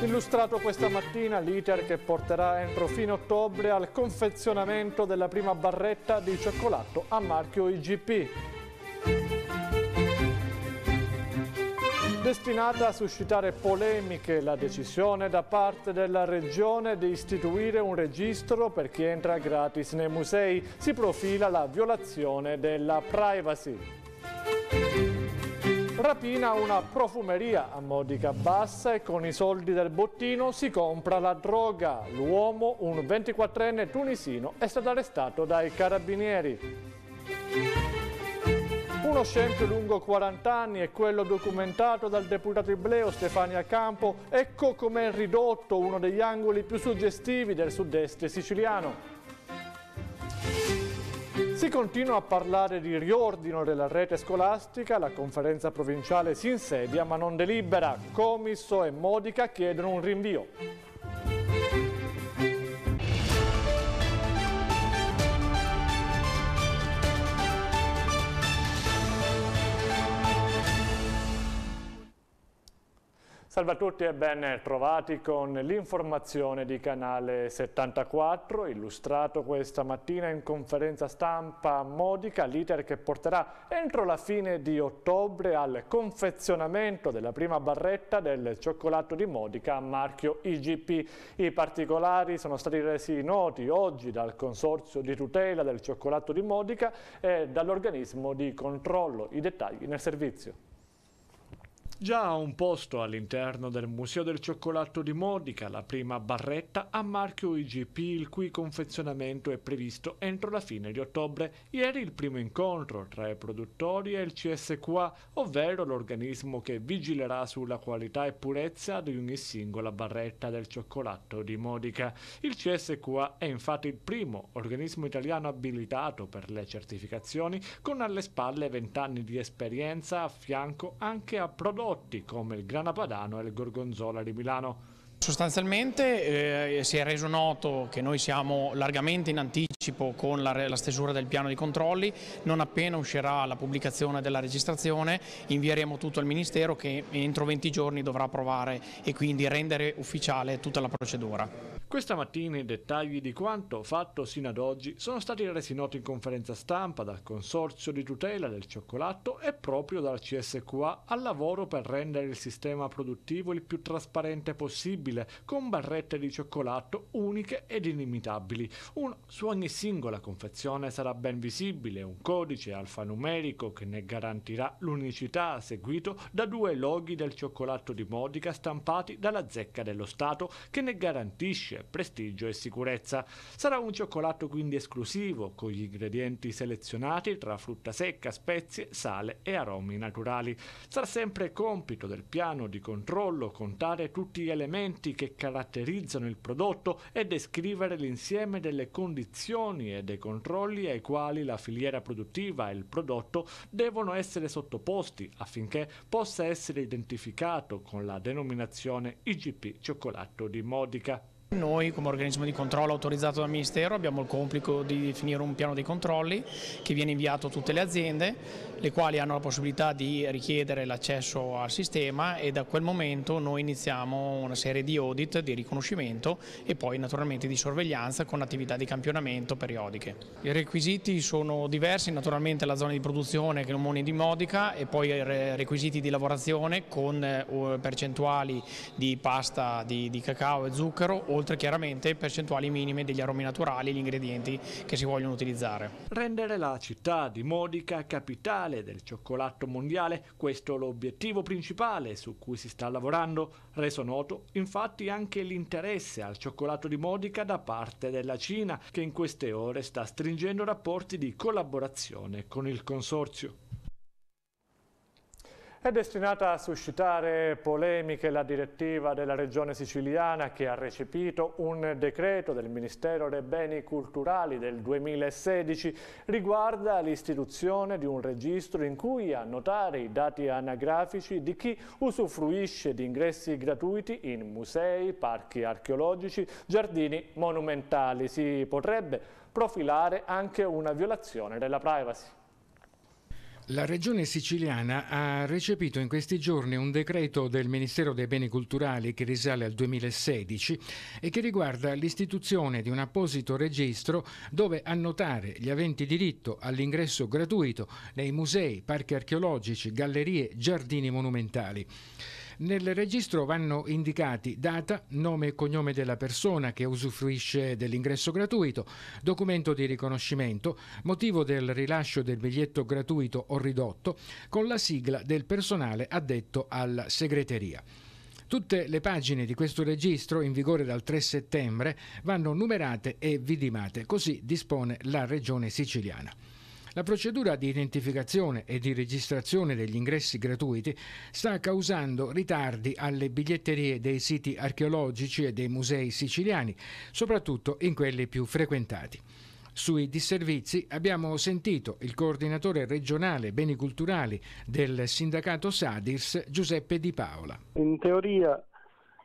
Illustrato questa mattina l'iter che porterà entro fine ottobre al confezionamento della prima barretta di cioccolato a marchio IGP. Destinata a suscitare polemiche la decisione da parte della Regione di istituire un registro per chi entra gratis nei musei, si profila la violazione della privacy. Rapina una profumeria a Modica Bassa e con i soldi del bottino si compra la droga. L'uomo, un 24enne tunisino, è stato arrestato dai carabinieri. Uno scempio lungo 40 anni è quello documentato dal deputato ibleo Stefania Campo. Ecco com'è ridotto uno degli angoli più suggestivi del sud-est siciliano. Si continua a parlare di riordino della rete scolastica, la conferenza provinciale si insedia ma non delibera. Comisso e Modica chiedono un rinvio. Salve a tutti e ben trovati con l'informazione di Canale 74, illustrato questa mattina in conferenza stampa Modica, l'iter che porterà entro la fine di ottobre al confezionamento della prima barretta del cioccolato di Modica a marchio IGP. I particolari sono stati resi noti oggi dal Consorzio di tutela del cioccolato di Modica e dall'organismo di controllo. I dettagli nel servizio. Già ha un posto all'interno del Museo del Cioccolato di Modica, la prima barretta a marchio IGP, il cui confezionamento è previsto entro la fine di ottobre. Ieri il primo incontro tra i produttori e il CSQA, ovvero l'organismo che vigilerà sulla qualità e purezza di ogni singola barretta del cioccolato di Modica. Il CSQA è infatti il primo organismo italiano abilitato per le certificazioni, con alle spalle vent'anni di esperienza a fianco anche a prodotti prodotti come il grana padano e il gorgonzola di Milano. Sostanzialmente eh, si è reso noto che noi siamo largamente in anticipo con la, la, stesura del piano di controlli, non appena uscirà la pubblicazione della registrazione invieremo tutto al Ministero che entro 20 giorni dovrà approvare e quindi rendere ufficiale tutta la procedura. Questa mattina i dettagli di quanto fatto sino ad oggi sono stati resi noti in conferenza stampa dal Consorzio di tutela del cioccolato e proprio dal CSQA al lavoro per rendere il sistema produttivo il più trasparente possibile con barrette di cioccolato uniche ed inimitabili. Uno su ogni singola confezione sarà ben visibile un codice alfanumerico che ne garantirà l'unicità seguito da due loghi del cioccolato di Modica stampati dalla zecca dello Stato che ne garantisce salute, prestigio e sicurezza. Sarà un cioccolato quindi esclusivo, con gli ingredienti selezionati tra frutta secca, spezie, sale e aromi naturali. Sarà sempre compito del piano di controllo contare tutti gli elementi che caratterizzano il prodotto e descrivere l'insieme delle condizioni e dei controlli ai quali la filiera produttiva e il prodotto devono essere sottoposti affinché possa essere identificato con la denominazione IGP cioccolato di Modica. Noi come organismo di controllo autorizzato dal Ministero abbiamo il compito di definire un piano dei controlli che viene inviato a tutte le aziende, le quali hanno la possibilità di richiedere l'accesso al sistema e da quel momento noi iniziamo una serie di audit, di riconoscimento e poi naturalmente di sorveglianza con attività di campionamento periodiche. I requisiti sono diversi, naturalmente la zona di produzione che è l'Omoni di Modica e poi i requisiti di lavorazione con eh, percentuali di pasta di, di cacao e zucchero oltre chiaramente percentuali minime degli aromi naturali e gli ingredienti che si vogliono utilizzare. Rendere la città di Modica capitale del cioccolato mondiale, questo è l'obiettivo principale su cui si sta lavorando, reso noto infatti anche l'interesse al cioccolato di Modica da parte della Cina, che in queste ore sta stringendo rapporti di collaborazione con il consorzio. È destinata a suscitare polemiche la direttiva della regione siciliana che ha recepito un decreto del Ministero dei Beni Culturali del 2016 riguarda l'istituzione di un registro in cui annotare i dati anagrafici di chi usufruisce di ingressi gratuiti in musei, parchi archeologici, giardini monumentali. Si potrebbe profilare anche una violazione della privacy. La Regione siciliana ha recepito in questi giorni un decreto del Ministero dei Beni Culturali che risale al 2016 e che riguarda l'istituzione di un apposito registro dove annotare gli aventi diritto all'ingresso gratuito nei musei, parchi archeologici, gallerie, giardini monumentali. Nel registro vanno indicati data, nome e cognome della persona che usufruisce dell'ingresso gratuito, documento di riconoscimento, motivo del rilascio del biglietto gratuito o ridotto, con la sigla del personale addetto alla segreteria. Tutte le pagine di questo registro, in vigore dal 3 settembre, vanno numerate e vidimate, così dispone la Regione siciliana. La procedura di identificazione e di registrazione degli ingressi gratuiti sta causando ritardi alle biglietterie dei siti archeologici e dei musei siciliani, soprattutto in quelli più frequentati. Sui disservizi abbiamo sentito il coordinatore regionale beni culturali del sindacato Sadirs, Giuseppe Di Paola. In teoria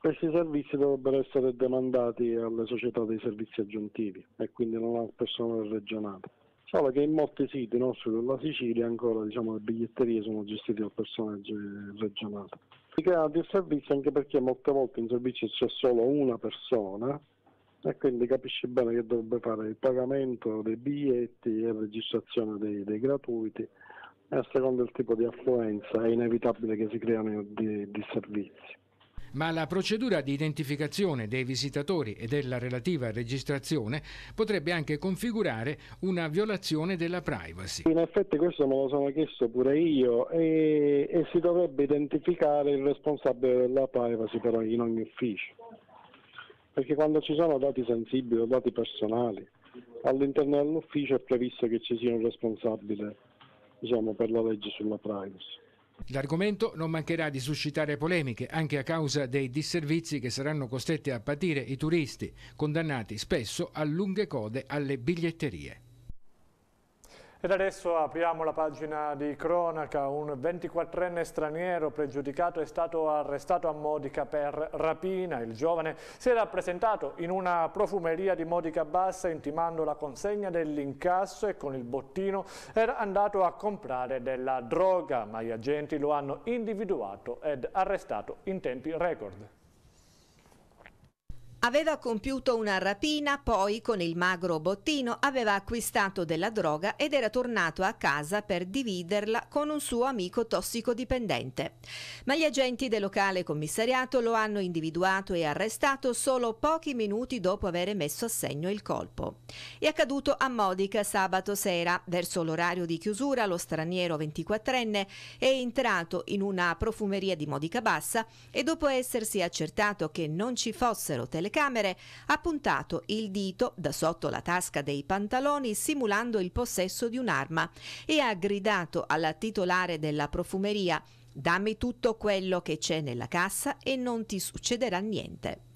questi servizi dovrebbero essere demandati alle società dei servizi aggiuntivi e quindi non al personale regionale solo che in molti siti nel sud della Sicilia ancora diciamo, le biglietterie sono gestite da persone regionali. Si crea il servizio anche perché molte volte in servizio c'è solo una persona e quindi capisci bene che dovrebbe fare il pagamento dei biglietti e la registrazione dei, dei gratuiti e a seconda del tipo di affluenza è inevitabile che si creano dei servizi ma la procedura di identificazione dei visitatori e della relativa registrazione potrebbe anche configurare una violazione della privacy. In effetti questo me lo sono chiesto pure io e, e si dovrebbe identificare il responsabile della privacy però in ogni ufficio, perché quando ci sono dati sensibili o dati personali all'interno dell'ufficio è previsto che ci sia un responsabile diciamo, per la legge sulla privacy. L'argomento non mancherà di suscitare polemiche anche a causa dei disservizi che saranno costretti a patire i turisti, condannati spesso a lunghe code alle biglietterie. Ed adesso apriamo la pagina di cronaca. Un 24enne straniero pregiudicato è stato arrestato a Modica per rapina. Il giovane si era presentato in una profumeria di Modica Bassa intimando la consegna dell'incasso e con il bottino era andato a comprare della droga, ma gli agenti lo hanno individuato ed arrestato in tempi record. Aveva compiuto una rapina, poi con il magro bottino aveva acquistato della droga ed era tornato a casa per dividerla con un suo amico tossicodipendente. Ma gli agenti del locale commissariato lo hanno individuato e arrestato solo pochi minuti dopo aver messo a segno il colpo. È accaduto a Modica sabato sera. Verso l'orario di chiusura lo straniero 24enne è entrato in una profumeria di Modica Bassa e dopo essersi accertato che non ci fossero telefoni delle Camere, ha puntato il dito da sotto la tasca dei pantaloni simulando il possesso di un'arma e ha gridato alla titolare della profumeria Dammi tutto quello che c'è nella cassa e non ti succederà niente.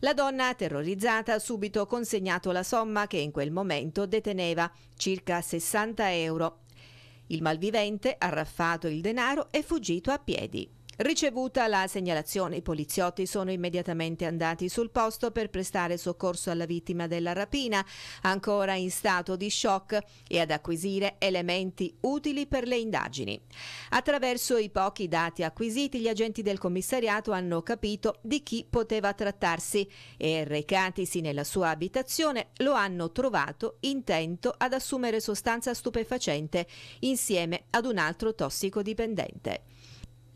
La donna, terrorizzata, ha subito consegnato la somma che in quel momento deteneva, circa 60 euro. Il malvivente ha raffato il denaro e fuggito a piedi. Ricevuta la segnalazione, i poliziotti sono immediatamente andati sul posto per prestare soccorso alla vittima della rapina, ancora in stato di shock, e ad acquisire elementi utili per le indagini. Attraverso i pochi dati acquisiti, gli agenti del commissariato hanno capito di chi poteva trattarsi e, recatisi nella sua abitazione, lo hanno trovato intento ad assumere sostanza stupefacente insieme ad un altro tossicodipendente.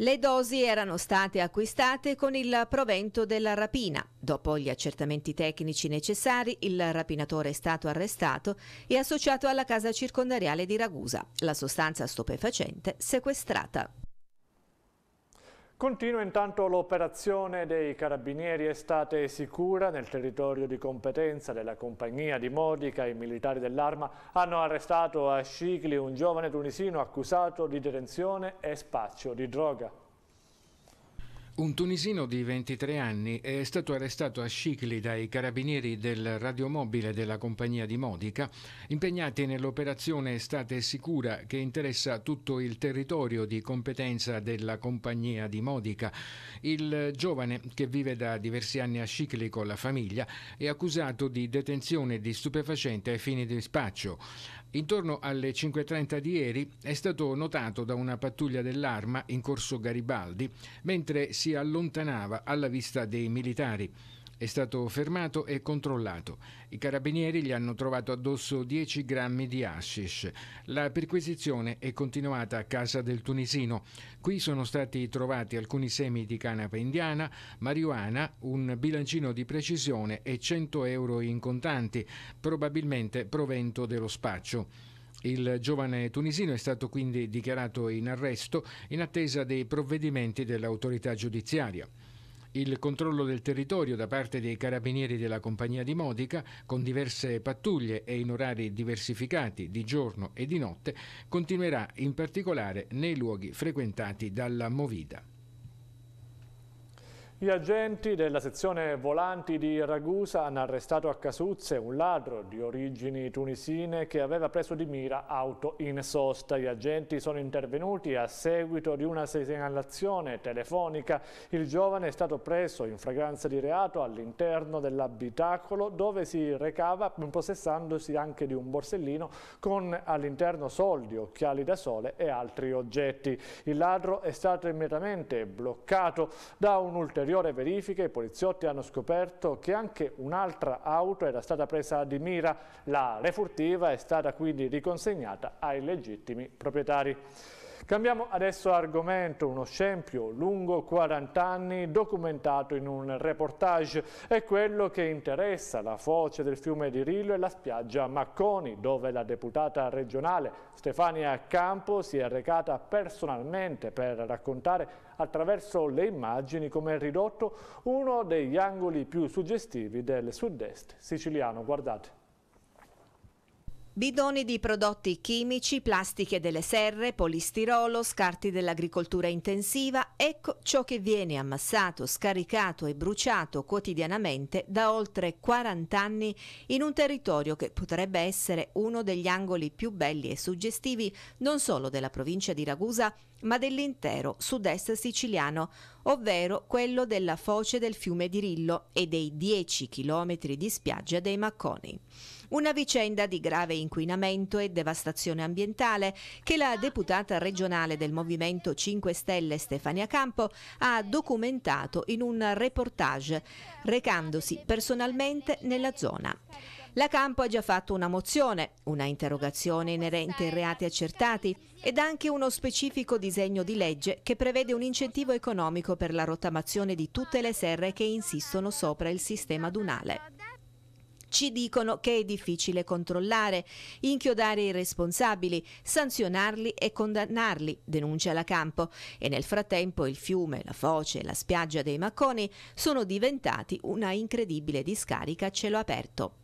Le dosi erano state acquistate con il provento della rapina. Dopo gli accertamenti tecnici necessari, il rapinatore è stato arrestato e associato alla casa circondariale di Ragusa. La sostanza stupefacente sequestrata. Continua intanto l'operazione dei carabinieri estate sicura nel territorio di competenza della compagnia di Modica. I militari dell'arma hanno arrestato a Scicli un giovane tunisino accusato di detenzione e spaccio di droga. Un tunisino di 23 anni è stato arrestato a Scicli dai carabinieri del radiomobile della compagnia di Modica, impegnati nell'operazione Estate Sicura che interessa tutto il territorio di competenza della compagnia di Modica. Il giovane, che vive da diversi anni a Scicli con la famiglia, è accusato di detenzione di stupefacente ai fini di spaccio. Intorno alle 5.30 di ieri è stato notato da una pattuglia dell'arma in corso Garibaldi mentre si allontanava alla vista dei militari. È stato fermato e controllato. I carabinieri gli hanno trovato addosso 10 grammi di hashish. La perquisizione è continuata a casa del tunisino. Qui sono stati trovati alcuni semi di canapa indiana, marijuana, un bilancino di precisione e 100 euro in contanti, probabilmente provento dello spaccio. Il giovane tunisino è stato quindi dichiarato in arresto in attesa dei provvedimenti dell'autorità giudiziaria. Il controllo del territorio da parte dei carabinieri della compagnia di Modica, con diverse pattuglie e in orari diversificati di giorno e di notte, continuerà in particolare nei luoghi frequentati dalla Movida. Gli agenti della sezione volanti di Ragusa hanno arrestato a Casuzze un ladro di origini tunisine che aveva preso di mira auto in sosta. Gli agenti sono intervenuti a seguito di una segnalazione telefonica. Il giovane è stato preso in fragranza di reato all'interno dell'abitacolo dove si recava impossessandosi anche di un borsellino con all'interno soldi, occhiali da sole e altri oggetti. Il ladro è stato immediatamente bloccato da un ulteriore ulteriore verifica i poliziotti hanno scoperto che anche un'altra auto era stata presa di mira. La refurtiva è stata quindi riconsegnata ai legittimi proprietari. Cambiamo adesso argomento, uno scempio lungo 40 anni documentato in un reportage. È quello che interessa la foce del fiume di Rillo e la spiaggia Macconi, dove la deputata regionale Stefania Campo si è recata personalmente per raccontare attraverso le immagini come è ridotto uno degli angoli più suggestivi del sud-est siciliano. Guardate. Bidoni di prodotti chimici, plastiche delle serre, polistirolo, scarti dell'agricoltura intensiva, ecco ciò che viene ammassato, scaricato e bruciato quotidianamente da oltre 40 anni in un territorio che potrebbe essere uno degli angoli più belli e suggestivi non solo della provincia di Ragusa, ma dell'intero sud-est siciliano, ovvero quello della foce del fiume di Rillo e dei 10 chilometri di spiaggia dei Macconi. Una vicenda di grave inquinamento e devastazione ambientale che la deputata regionale del Movimento 5 Stelle Stefania Campo ha documentato in un reportage, recandosi personalmente nella zona. La Campo ha già fatto una mozione, una interrogazione inerente ai reati accertati ed anche uno specifico disegno di legge che prevede un incentivo economico per la rottamazione di tutte le serre che insistono sopra il sistema dunale ci dicono che è difficile controllare, inchiodare i responsabili, sanzionarli e condannarli, denuncia la Campo. E nel frattempo il fiume, la foce e la spiaggia dei Macconi sono diventati una incredibile discarica a cielo aperto.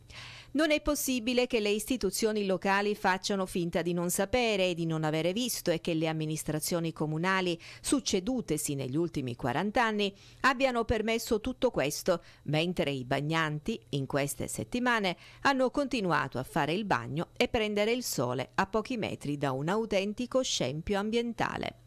Non è possibile che le istituzioni locali facciano finta di non sapere e di non avere visto e che le amministrazioni comunali succedutesi negli ultimi 40 anni abbiano permesso tutto questo, mentre i bagnanti in queste settimane hanno continuato a fare il bagno e prendere il sole a pochi metri da un autentico scempio ambientale.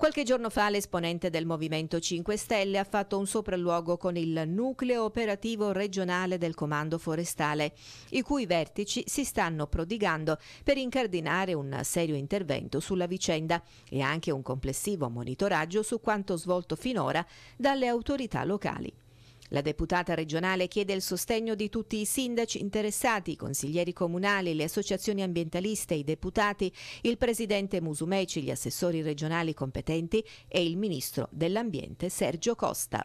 Qualche giorno fa l'esponente del Movimento 5 Stelle ha fatto un sopralluogo con il nucleo operativo regionale del Comando Forestale, i cui vertici si stanno prodigando per incardinare un serio intervento sulla vicenda e anche un complessivo monitoraggio su quanto svolto finora dalle autorità locali. La deputata regionale chiede il sostegno di tutti i sindaci interessati, i consiglieri comunali, le associazioni ambientaliste, i deputati, il presidente Musumeci, gli assessori regionali competenti e il ministro dell'Ambiente Sergio Costa.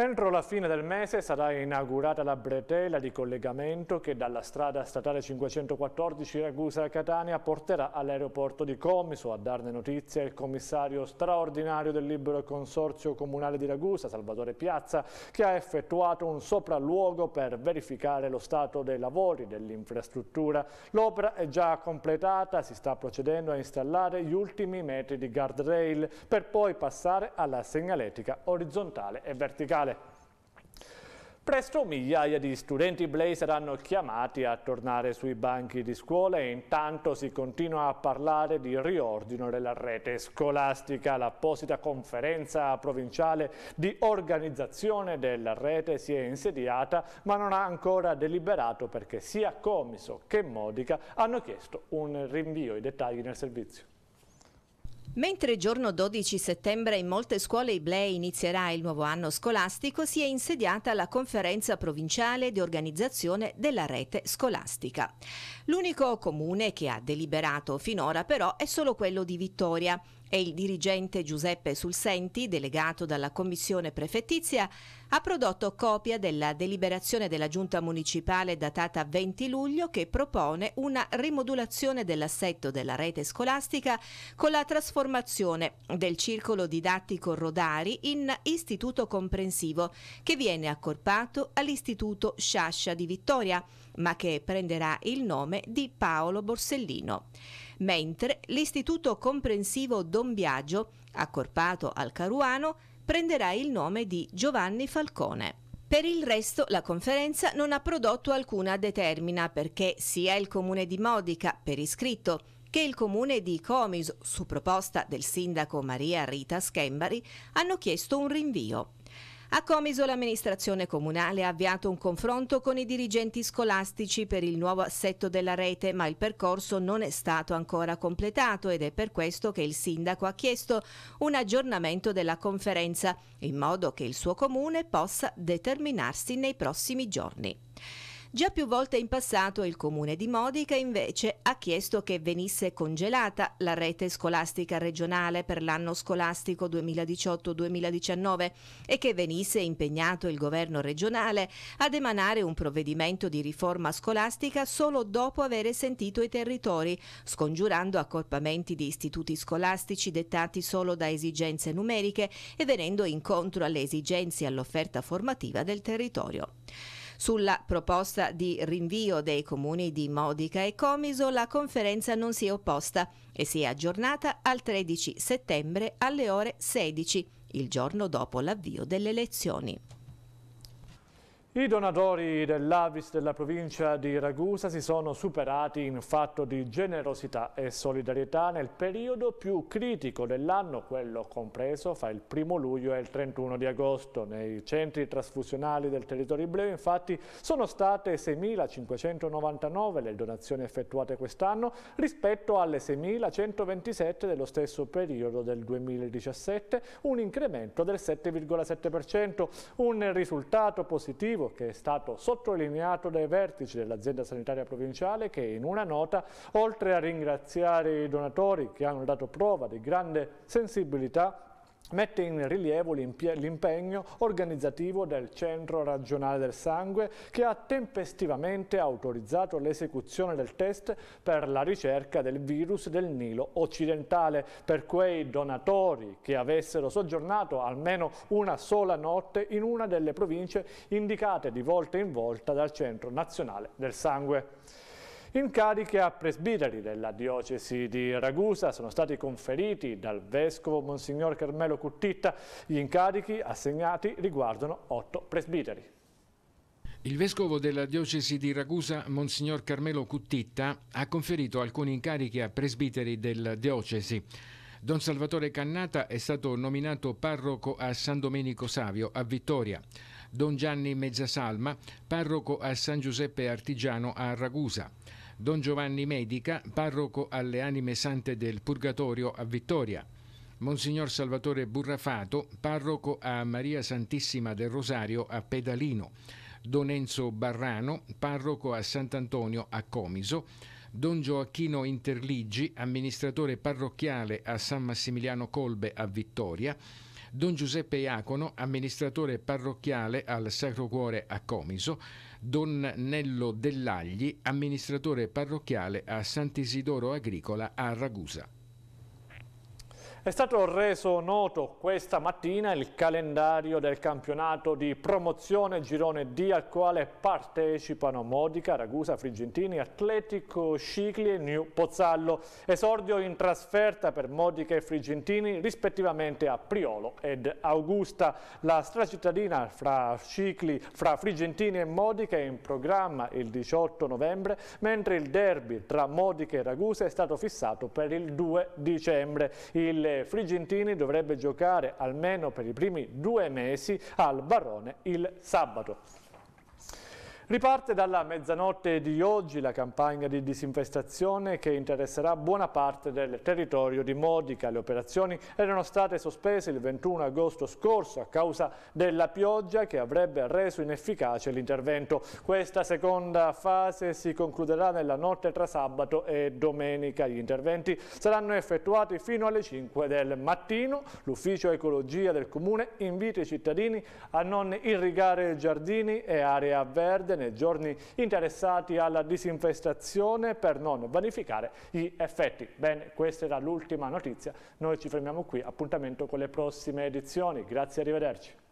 Entro la fine del mese sarà inaugurata la bretela di collegamento che dalla strada statale 514 Ragusa-Catania porterà all'aeroporto di Comiso. A darne notizia il commissario straordinario del libero consorzio comunale di Ragusa, Salvatore Piazza, che ha effettuato un sopralluogo per verificare lo stato dei lavori dell'infrastruttura. L'opera è già completata, si sta procedendo a installare gli ultimi metri di guardrail per poi passare alla segnaletica orizzontale e verticale. Presto migliaia di studenti Blay saranno chiamati a tornare sui banchi di scuola e intanto si continua a parlare di riordino della rete scolastica. L'apposita conferenza provinciale di organizzazione della rete si è insediata ma non ha ancora deliberato perché sia Comiso che Modica hanno chiesto un rinvio. I dettagli nel servizio. Mentre giorno 12 settembre in molte scuole iblei inizierà il nuovo anno scolastico, si è insediata la conferenza provinciale di organizzazione della rete scolastica. L'unico comune che ha deliberato finora però è solo quello di Vittoria, e il dirigente Giuseppe Sulsenti, delegato dalla commissione prefettizia, ha prodotto copia della deliberazione della giunta municipale datata 20 luglio che propone una rimodulazione dell'assetto della rete scolastica con la trasformazione del circolo didattico Rodari in istituto comprensivo che viene accorpato all'istituto Sciascia di Vittoria, ma che prenderà il nome di Paolo Borsellino mentre l'Istituto Comprensivo Don Biagio, accorpato al Caruano, prenderà il nome di Giovanni Falcone. Per il resto la conferenza non ha prodotto alcuna determina perché sia il comune di Modica, per iscritto, che il comune di Comiso, su proposta del sindaco Maria Rita Schembari, hanno chiesto un rinvio. A Comiso l'amministrazione comunale ha avviato un confronto con i dirigenti scolastici per il nuovo assetto della rete, ma il percorso non è stato ancora completato ed è per questo che il sindaco ha chiesto un aggiornamento della conferenza, in modo che il suo comune possa determinarsi nei prossimi giorni. Già più volte in passato il comune di Modica invece ha chiesto che venisse congelata la rete scolastica regionale per l'anno scolastico 2018-2019 e che venisse impegnato il governo regionale ad emanare un provvedimento di riforma scolastica solo dopo aver sentito i territori, scongiurando accorpamenti di istituti scolastici dettati solo da esigenze numeriche e venendo incontro alle esigenze e all'offerta formativa del territorio. Sulla proposta di rinvio dei comuni di Modica e Comiso la conferenza non si è opposta e si è aggiornata al 13 settembre alle ore 16, il giorno dopo l'avvio delle elezioni. I donatori dell'Avis della provincia di Ragusa si sono superati in fatto di generosità e solidarietà nel periodo più critico dell'anno, quello compreso fra il 1 luglio e il 31 di agosto. Nei centri trasfusionali del territorio ibleo infatti sono state 6.599 le donazioni effettuate quest'anno rispetto alle 6.127 dello stesso periodo del 2017, un incremento del 7,7%, un risultato positivo che è stato sottolineato dai vertici dell'azienda sanitaria provinciale che in una nota, oltre a ringraziare i donatori che hanno dato prova di grande sensibilità, mette in rilievo l'impegno organizzativo del Centro Regionale del Sangue che ha tempestivamente autorizzato l'esecuzione del test per la ricerca del virus del Nilo occidentale per quei donatori che avessero soggiornato almeno una sola notte in una delle province indicate di volta in volta dal Centro Nazionale del Sangue. Incariche a presbiteri della diocesi di Ragusa sono stati conferiti dal vescovo Monsignor Carmelo Cuttitta. Gli incarichi assegnati riguardano otto presbiteri. Il vescovo della diocesi di Ragusa, Monsignor Carmelo Cuttitta, ha conferito alcuni incarichi a presbiteri della diocesi. Don Salvatore Cannata è stato nominato parroco a San Domenico Savio a Vittoria. Don Gianni Mezzasalma, parroco a San Giuseppe Artigiano a Ragusa. Don Giovanni Medica, parroco alle anime sante del Purgatorio a Vittoria. Monsignor Salvatore Burrafato, parroco a Maria Santissima del Rosario a Pedalino. Don Enzo Barrano, parroco a Sant'Antonio a Comiso. Don Gioacchino Interligi, amministratore parrocchiale a San Massimiliano Colbe a Vittoria. Don Giuseppe Iacono, amministratore parrocchiale al Sacro Cuore a Comiso, Don Nello Dellagli, amministratore parrocchiale a Sant'Isidoro Agricola a Ragusa. È stato reso noto questa mattina il calendario del campionato di promozione girone D al quale partecipano Modica, Ragusa, Frigentini, Atletico, Scicli e New Pozzallo. Esordio in trasferta per Modica e Frigentini rispettivamente a Priolo ed Augusta. La stracittadina fra Scicli, fra Frigentini e Modica è in programma il 18 novembre, mentre il derby tra Modica e Ragusa è stato fissato per il 2 dicembre. Il Frigentini dovrebbe giocare almeno per i primi due mesi al Barone il sabato. Riparte dalla mezzanotte di oggi la campagna di disinfestazione che interesserà buona parte del territorio di Modica. Le operazioni erano state sospese il 21 agosto scorso a causa della pioggia che avrebbe reso inefficace l'intervento. Questa seconda fase si concluderà nella notte tra sabato e domenica. Gli interventi saranno effettuati fino alle 5 del mattino. L'ufficio ecologia del comune invita i cittadini a non irrigare giardini e area verde nei giorni interessati alla disinfestazione per non vanificare gli effetti. Bene, questa era l'ultima notizia, noi ci fermiamo qui, appuntamento con le prossime edizioni, grazie e arrivederci.